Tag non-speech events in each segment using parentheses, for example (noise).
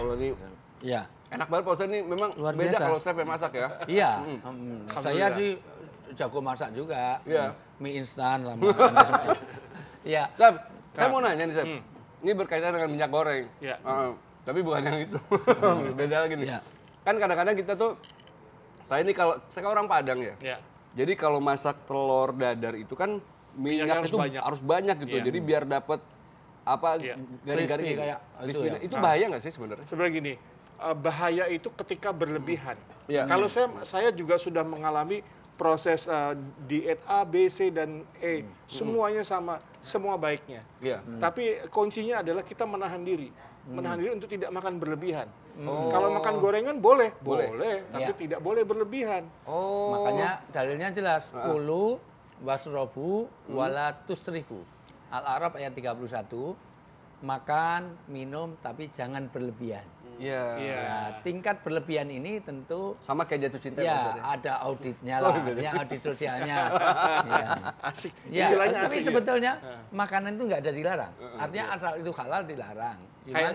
Allah ini. ya Enak banget Pak Ustaz ini memang Luar beda biasa. kalau saya yang masak ya. Iya. Hmm. Hmm. Saya sih jago masak juga. Iya. Hmm. Mie instan sama. (laughs) Iya. Sab, saya mau nanya nih Sab. Hmm. Ini berkaitan dengan minyak goreng. Iya. Uh, hmm. tapi bukan yang itu. Hmm. (laughs) beda lagi nih. Yeah. Kan kadang-kadang kita tuh saya ini kalau saya kan orang Padang ya. Iya. Jadi kalau masak telur dadar itu kan minyak, minyak itu harus banyak, harus banyak gitu. Iya. Jadi biar dapat apa yeah. garing iya. kayak itu, ya? itu nah, bahaya nggak sih sebenarnya? Sebenarnya gini, eh, bahaya itu ketika berlebihan. Ya. Kalau saya saya juga sudah mengalami proses uh, diet A, B, C dan E, hmm. semuanya sama, semua baiknya. Ya. Hmm. Tapi kuncinya adalah kita menahan diri, hmm. menahan diri untuk tidak makan berlebihan. Hmm. Oh. Kalau makan gorengan boleh, boleh, boleh iya. tapi ya. tidak boleh berlebihan. Oh. Makanya dalilnya jelas, puluh wasrobu hmm. walatus ribu. Al-Araf ayat 31, makan, minum tapi jangan berlebihan. Hmm. Iya. Yeah. Iya. tingkat berlebihan ini tentu sama kayak jatuh cinta. Ya, ada auditnya oh, lah, oh, ya, audit sosialnya. (laughs) ya. Asik. Ya, tapi asik sebetulnya ya. makanan itu nggak ada dilarang. Uh, uh, Artinya yeah. asal itu halal dilarang. Cuman,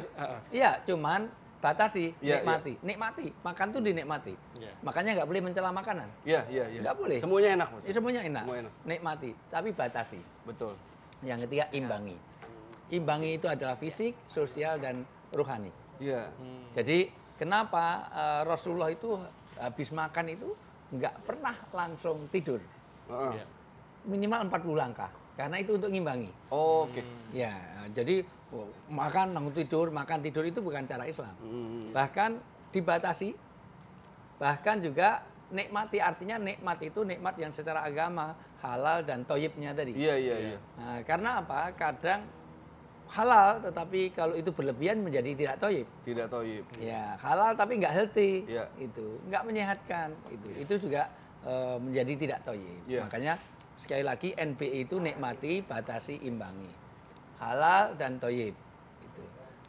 Iya, uh, uh. cuman batasi, yeah, nikmati, yeah. nikmati. Makan tuh dinikmati. Yeah. Makanya nggak boleh mencela makanan. Iya, yeah, iya, yeah, iya. Yeah. Nggak boleh. Semuanya enak. Iya. semuanya enak. Semua enak. Nikmati, tapi batasi. Betul. Yang ketiga imbangi. Imbangi itu adalah fisik, sosial dan rohani. Iya. Hmm. Jadi kenapa uh, Rasulullah itu habis makan itu nggak pernah langsung tidur. Uh -uh. Yeah. Minimal 40 langkah. Karena itu untuk ngimbangi. Oh, Oke. Okay. Hmm. Ya, jadi oh, makan bangun tidur, makan tidur itu bukan cara Islam. Hmm. Bahkan dibatasi bahkan juga nikmati artinya nikmat itu nikmat yang secara agama halal dan toyibnya tadi. Iya, iya iya iya. Nah, karena apa? Kadang halal tetapi kalau itu berlebihan menjadi tidak toyib. Tidak toyib. Ya halal tapi nggak healthy. Iya. Itu nggak menyehatkan. Itu itu juga e, menjadi tidak toyib. Ya. Makanya sekali lagi NBI itu nikmati, batasi, imbangi. Halal dan toyib. Itu.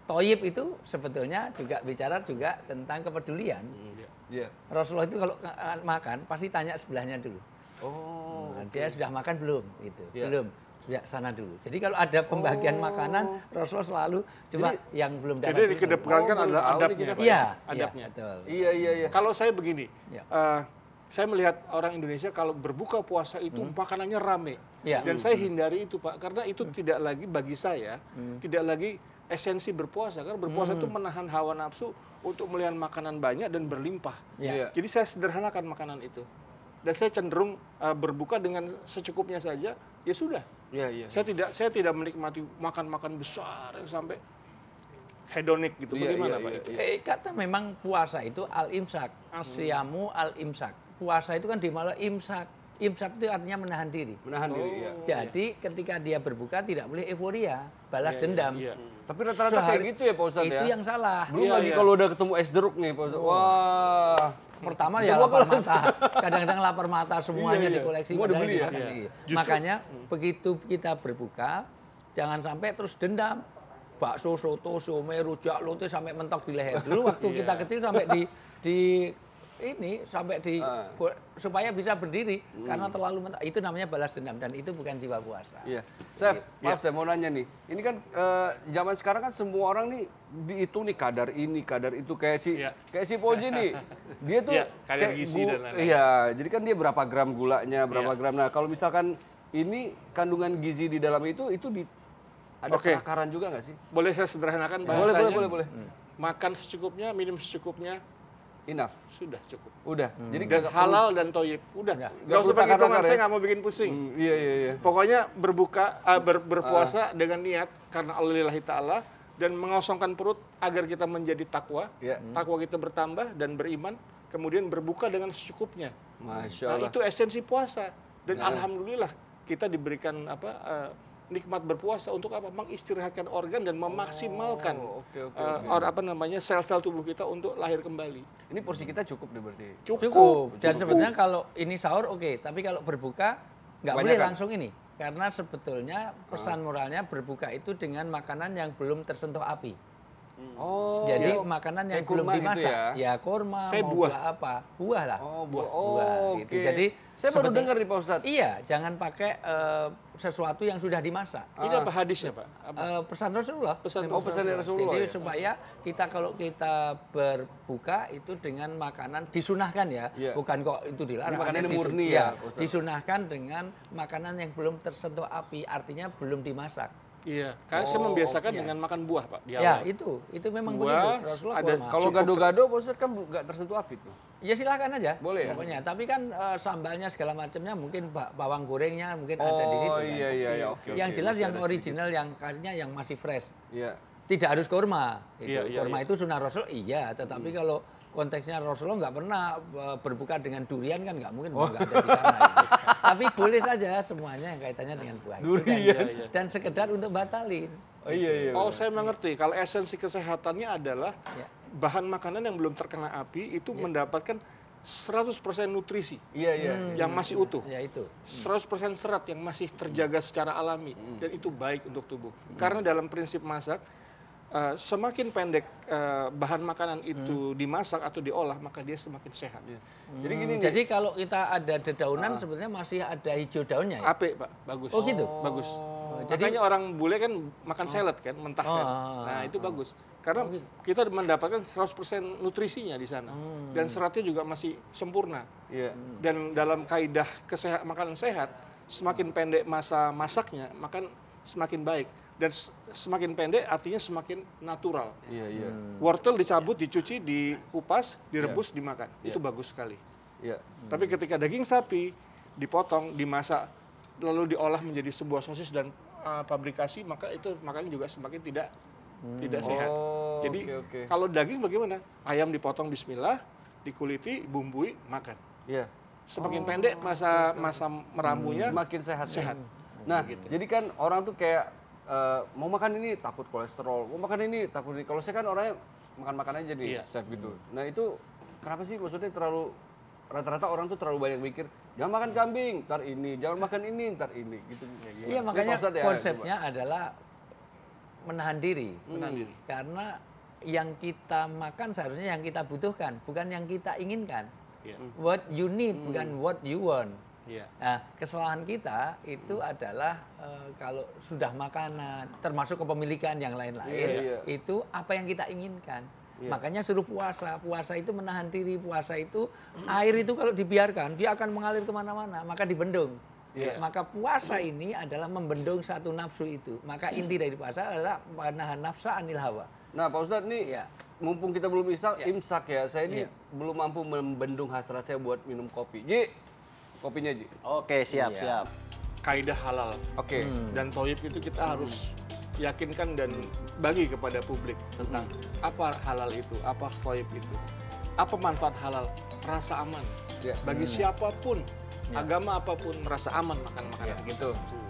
Toyib itu sebetulnya juga bicara juga tentang kepedulian. Hmm, iya. Yeah. Rasulullah itu kalau eh, makan pasti tanya sebelahnya dulu. Oh. Nah, okay. Dia sudah makan belum? Itu yeah. belum. Sudah sana dulu. Jadi kalau ada pembagian oh. makanan, Rasulullah selalu cuma jadi, yang belum dapat. Jadi dikedepankan oh, adalah adabnya. Iya, iya, iya. Adabnya. Iya, betul. Iya iya iya. Kalau saya begini. Ya. Uh, saya melihat orang Indonesia kalau berbuka puasa itu hmm. makanannya rame. Ya. Dan hmm. saya hindari itu Pak, karena itu hmm. tidak lagi bagi saya, hmm. tidak lagi esensi berpuasa kan berpuasa hmm. itu hmm. menahan hawa nafsu untuk melihat makanan banyak dan berlimpah. Ya. Iya. Jadi saya sederhanakan makanan itu. Dan saya cenderung uh, berbuka dengan secukupnya saja, ya sudah. Ya, ya, saya ya. tidak saya tidak menikmati makan-makan besar sampai hedonik gitu. Ya, Bagaimana ya, Pak? itu ya. Iya. Eh, kata memang puasa itu al-imsak. Asiamu hmm. al-imsak. Puasa itu kan di imsak. Imsak itu artinya menahan diri. Menahan iya. oh. diri, ya. Jadi iya. ketika dia berbuka tidak boleh euforia, balas iya, iya dendam. Iya, hmm. Tapi rata-rata kayak gitu ya Pak Ustadz itu ya? yang salah. Belum iya, lagi iya. kalau udah ketemu es jeruk nih Pak Ustadz. Oh. Wah. Pertama ya lapar mata. (laughs) Kadang-kadang lapar mata semuanya iya, iya. dikoleksi. Semua dibeli ya? Makanya hmm. begitu kita berbuka, jangan sampai terus dendam bakso, soto, somai, rujak, lote sampai mentok di leher. Dulu waktu iya. kita kecil sampai di di ini sampai di uh. supaya bisa berdiri hmm. karena terlalu mentah. Itu namanya balas dendam dan itu bukan jiwa puasa. Iya. Chef, iya. maaf saya mau nanya nih. Ini kan eh, zaman sekarang kan semua orang nih di itu nih kadar ini, kadar itu kayak si iya. kayak si Poji nih. (laughs) Dia tuh ya, kadar kayak gizi dan lain-lain. Iya, jadi kan dia berapa gram gulanya, berapa ya. gram. Nah, kalau misalkan ini kandungan gizi di dalam itu itu di ada okay. juga nggak sih? Boleh saya sederhanakan bahasanya? Boleh, boleh, boleh, hmm. boleh. Makan secukupnya, minum secukupnya, enough sudah cukup udah hmm. jadi gak, halal dan toyib udah nggak ya. usah pakai hitungan saya nggak mau bikin pusing hmm, iya, iya, iya. pokoknya berbuka uh, ber, berpuasa uh. dengan niat karena Allah taala dan mengosongkan perut agar kita menjadi takwa yeah. Hmm. takwa kita bertambah dan beriman kemudian berbuka dengan secukupnya Masya nah, Allah. Nah, itu esensi puasa dan nah. alhamdulillah kita diberikan apa uh, nikmat berpuasa untuk apa? Mengistirahatkan organ dan memaksimalkan oh, okay, okay, uh, eh, okay. Or, apa namanya sel-sel tubuh kita untuk lahir kembali. Ini porsi kita cukup deh berarti. Cukup. cukup. Dan cukup. sebenarnya kalau ini sahur oke, okay. tapi kalau berbuka nggak boleh langsung ini karena sebetulnya pesan ah. moralnya berbuka itu dengan makanan yang belum tersentuh api. Hmm. Oh. Jadi ya. makanan yang belum gitu dimasak. ya? ya kurma, saya mau buah. apa? Buah lah. Oh, buah. Oh, buah gitu. Jadi saya baru dengar nih Pak Ustadz. Iya, jangan pakai uh, sesuatu yang sudah dimasak. Ah. Ini apa hadisnya, Pak? Apa? Uh, pesan Rasulullah. Pesan oh, pesan Rasulullah. Jadi ya? supaya kita kalau kita berbuka itu dengan makanan disunahkan ya, yeah. bukan kok itu dilarang. Makanan yang murni iya, ya. ya disunahkan dengan makanan yang belum tersentuh api, artinya belum dimasak. Iya, karena oh, saya membiasakan iya. dengan makan buah, Pak. Di Ya, itu. Itu memang buah, begitu. Rasulullah ada, kalau gado-gado, Pak kan nggak tersentuh api tuh. Ya silahkan aja. Boleh ya? Tapi kan uh, sambalnya segala macamnya mungkin bawang gorengnya mungkin oh, ada di oh, situ. Oh, iya, kan? iya, iya. Oke, yang oke, jelas yang original, yang karnya yang masih fresh. Iya. Tidak harus kurma. Gitu. Iya, iya, kurma iya. itu sunnah Rasul, iya. Tetapi hmm. kalau konteksnya Rasulullah nggak pernah eh, berbuka dengan durian kan nggak mungkin oh. ada di sana. Gitu. (laughs) Tapi boleh saja semuanya yang kaitannya dengan buah durian itu iya, dan, iya. dan sekedar untuk batalin. Oh iya iya. Oh saya mengerti. Kalau esensi kesehatannya adalah iya. bahan makanan yang belum terkena api itu ya. mendapatkan mendapatkan 100% nutrisi. Iya iya. Hmm. Yang masih utuh. Iya, itu. 100% serat yang masih terjaga secara alami iya. dan itu baik untuk tubuh. Iya. Karena dalam prinsip masak Eh, semakin pendek eh, bahan makanan hmm. itu dimasak atau diolah maka dia semakin sehat. Iya. Hmm. Jadi gini. Jadi nih, kalau kita ada dedaunan uh, sebenarnya masih ada hijau daunnya. Ya? Ape pak, bagus. Oh gitu, oh. bagus. Oh, jadi Makanya orang bule kan makan oh. salad kan mentah oh, kan. Ah, ah, nah itu bagus karena oh, gitu. kita mendapatkan 100% nutrisinya di sana hmm. dan seratnya juga masih sempurna. Iya. Hmm. Dan dalam kaidah kesehat makanan sehat semakin pendek masa masaknya makan semakin baik dan semakin pendek artinya semakin natural. Yeah, yeah. Hmm. Wortel dicabut, dicuci, dikupas, iya. direbus, yeah. dimakan. Yeah. Itu bagus sekali. Yeah. Hmm. Tapi ketika daging sapi dipotong, dimasak, lalu diolah menjadi sebuah sosis dan uh, eh, pabrikasi, maka itu makanya juga semakin tidak hmm. tidak sehat. Oh, Jadi okay, okay. kalau daging bagaimana? Ayam dipotong Bismillah, dikuliti, bumbui, makan. Yeah. Semakin oh, pendek masa masa meramunya, semakin sehat. Sehat. Hmm. Nah, nah, gitu. jadi kan orang tuh kayak uh, mau makan ini takut kolesterol, mau makan ini takut ini. Kalau saya kan orangnya makan-makan aja nih, yeah. chef gitu. Hmm. Nah itu kenapa sih maksudnya terlalu rata-rata orang tuh terlalu banyak mikir jangan makan kambing, ntar ini, jangan makan ini, ntar ini, gitu. Iya makanya ya, konsepnya coba. adalah menahan diri, menahan diri. Hmm. Karena yang kita makan seharusnya yang kita butuhkan, bukan yang kita inginkan. Yeah. What you need, hmm. bukan what you want. Yeah. Nah, kesalahan kita itu mm. adalah e, kalau sudah makanan, termasuk kepemilikan yang lain-lain, yeah, yeah. itu apa yang kita inginkan. Yeah. Makanya suruh puasa. Puasa itu menahan diri. Puasa itu air itu kalau dibiarkan dia akan mengalir kemana-mana. Maka dibendung. Yeah. Maka puasa ini adalah membendung satu nafsu itu. Maka inti dari puasa adalah menahan nafsa anil hawa. Nah, Pak Ustadz nih, yeah. mumpung kita belum imsak, yeah. imsak ya. Saya ini yeah. belum mampu membendung hasrat saya buat minum kopi. Jadi kopinya Ji. Oke, siap, iya. siap. Kaidah halal. Oke. Okay. Hmm. Dan toyib itu kita hmm. harus yakinkan dan bagi kepada publik tentang hmm. apa halal itu, apa toyib itu. Apa manfaat halal? Rasa aman. Ya. Bagi hmm. siapapun, ya. agama apapun merasa aman makan makanan ya. gitu.